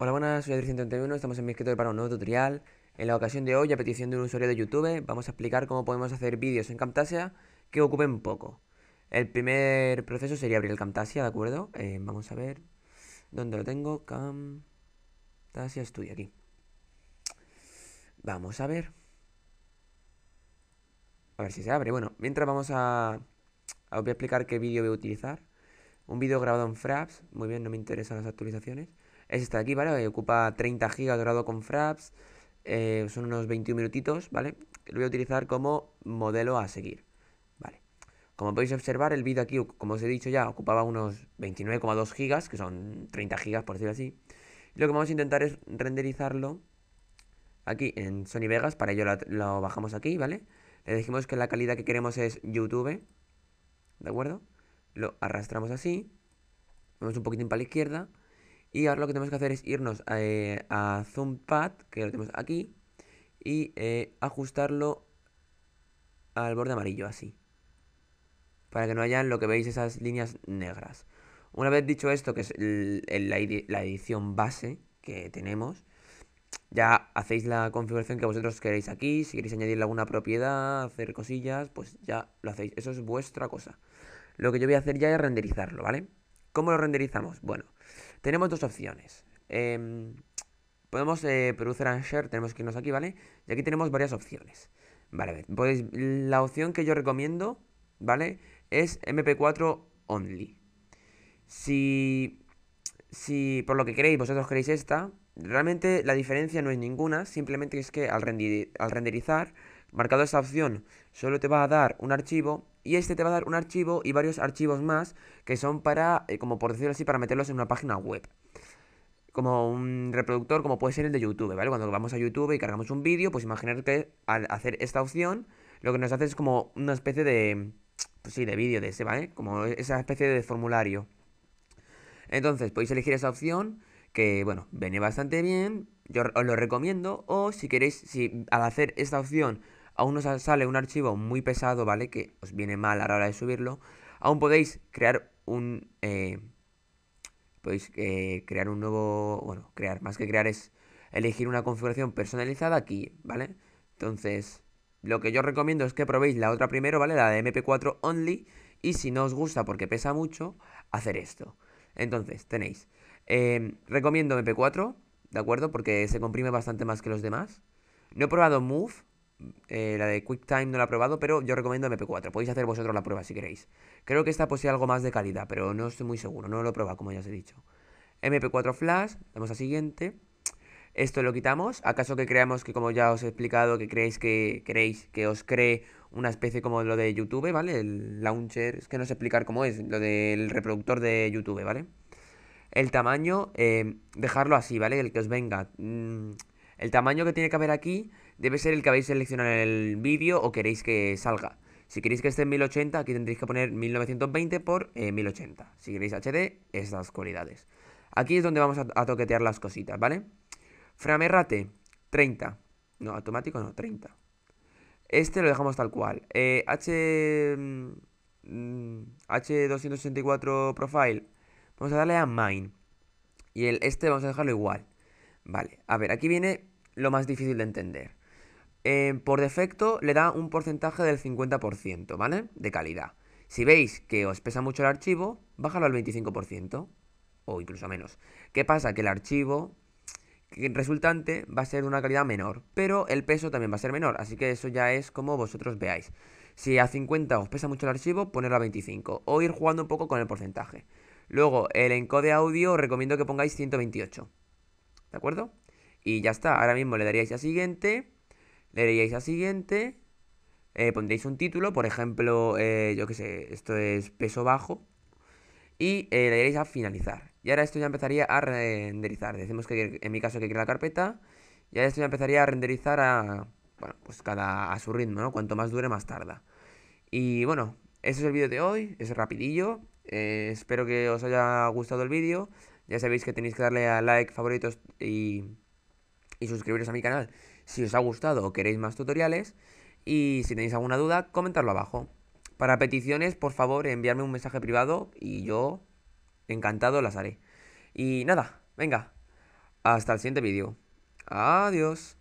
Hola buenas, soy Adri131, estamos en mi escritorio para un nuevo tutorial. En la ocasión de hoy, a petición de un usuario de YouTube, vamos a explicar cómo podemos hacer vídeos en Camtasia que ocupen poco. El primer proceso sería abrir el Camtasia, ¿de acuerdo? Eh, vamos a ver dónde lo tengo. Camtasia Studio, aquí. Vamos a ver. A ver si se abre. Bueno, mientras vamos a... Os voy a explicar qué vídeo voy a utilizar. Un vídeo grabado en Fraps, muy bien, no me interesan las actualizaciones. Es este de aquí, ¿vale? Ocupa 30 GB grabado con Fraps, eh, son unos 21 minutitos, ¿vale? Lo voy a utilizar como modelo a seguir, ¿vale? Como podéis observar, el vídeo aquí, como os he dicho ya, ocupaba unos 29,2 GB, que son 30 GB, por decirlo así. lo que vamos a intentar es renderizarlo aquí en Sony Vegas, para ello lo, lo bajamos aquí, ¿vale? Le dijimos que la calidad que queremos es YouTube, ¿de acuerdo? Lo arrastramos así. Vamos un poquitín para la izquierda. Y ahora lo que tenemos que hacer es irnos eh, a, eh, Zoom Pad, que lo tenemos aquí, y eh, ajustarlo al borde amarillo, así. Para que no hayan lo que veis, esas líneas negras. Una vez dicho esto, que es la, la edición base que tenemos, ya hacéis la configuración que vosotros queréis aquí. Si queréis añadirle alguna propiedad, hacer cosillas, pues ya lo hacéis. Eso es vuestra cosa. Lo que yo voy a hacer ya es renderizarlo, ¿vale? ¿Cómo lo renderizamos? Bueno, tenemos dos opciones. Em, podemos eh, producir and share, tenemos que irnos aquí, ¿vale? Y aquí tenemos varias opciones. Vale, pues la opción que yo recomiendo, ¿vale? Es MP4 only. Si, si por lo que queréis, vosotros queréis esta, realmente la diferencia no es ninguna, simplemente es que al, al renderizar, marcado esa opción, solo te va a dar un archivo y este te va a dar un archivo y varios archivos más que son para, eh, como por decirlo así, para meterlos en una página web. Como un reproductor, como puede ser el de YouTube, ¿vale? Cuando vamos a YouTube y cargamos un vídeo, pues imaginar al hacer esta opción, lo que nos hace es como una especie de, pues sí, de vídeo de ese, ¿vale? Como esa especie de formulario. Entonces, podéis elegir esa opción, que bueno, viene bastante bien, yo os lo recomiendo, o si queréis, si al hacer esta opción aún os sale un archivo muy pesado, ¿vale? Que os viene mal a la hora de subirlo. Aún podéis crear un... Eh, podéis eh, crear un nuevo... Bueno, crear, más que crear es elegir una configuración personalizada aquí, ¿vale? Entonces, lo que yo recomiendo es que probéis la otra primero, ¿vale? La de MP4 Only. Y si no os gusta porque pesa mucho, hacer esto. Entonces, tenéis... Em, recomiendo MP4, ¿de acuerdo? Porque se comprime bastante más que los demás. No he probado Move, eh, la de QuickTime no la he probado, pero yo recomiendo MP4. Podéis hacer vosotros la prueba si queréis. Creo que esta posee algo más de calidad, pero no estoy muy seguro. No lo he probado, como ya os he dicho. MP4 Flash, Vamos a siguiente. Esto lo quitamos. ¿Acaso que creamos que, como ya os he explicado, que creéis que queréis que os cree una especie como lo de YouTube, ¿vale? El launcher, es que no sé explicar cómo es, lo del reproductor de YouTube, ¿vale? El tamaño, eh, dejarlo así, ¿vale? El que os venga. Mm, el tamaño que tiene que haber aquí debe ser el que habéis seleccionado en el vídeo o queréis que salga. Si queréis que esté en 1080, aquí tendréis que poner 1920 por 1080. Eh, si queréis HD, estas cualidades. Aquí es donde vamos a, toquetear las cositas, ¿vale? Framerrate, 30. No, automático no, 30. Este lo dejamos tal cual. Eh, H... Mm, H264 Profile. Vamos a darle a Mine. Y el este vamos a dejarlo igual. Vale, a ver, aquí viene lo más difícil de entender. Eh, por defecto le da un porcentaje del 50%, ¿vale? De calidad. Si veis que os pesa mucho el archivo, bájalo al 25% o incluso menos. ¿Qué pasa? Que el archivo resultante va a ser de una calidad menor, pero el peso también va a ser menor, así que eso ya es como vosotros veáis. Si a 50 os pesa mucho el archivo, ponerlo a 25 o ir jugando un poco con el porcentaje. Luego, el encode audio os recomiendo que pongáis 128. ¿De acuerdo? Y ya está, ahora mismo le daríais a siguiente le daríais a siguiente, eh, pondréis un título, por ejemplo, eh, yo que sé, esto es peso bajo, y eh, le diréis a finalizar. Y ahora esto ya empezaría a renderizar. Decimos que en mi caso que crea la carpeta, y ahora esto ya empezaría a renderizar a, pues cada, a su ritmo, ¿no? Cuanto más dure, más tarda. Y bueno, ese es el vídeo de hoy, es rapidillo, espero que os haya gustado el vídeo, ya sabéis que tenéis que darle a like, favoritos y, y suscribiros a mi canal. Si os ha gustado o queréis más tutoriales y si tenéis alguna duda, comentarlo abajo. Para peticiones, por favor, enviarme un mensaje privado y yo encantado las haré. Y nada, venga, hasta el siguiente vídeo. Adiós.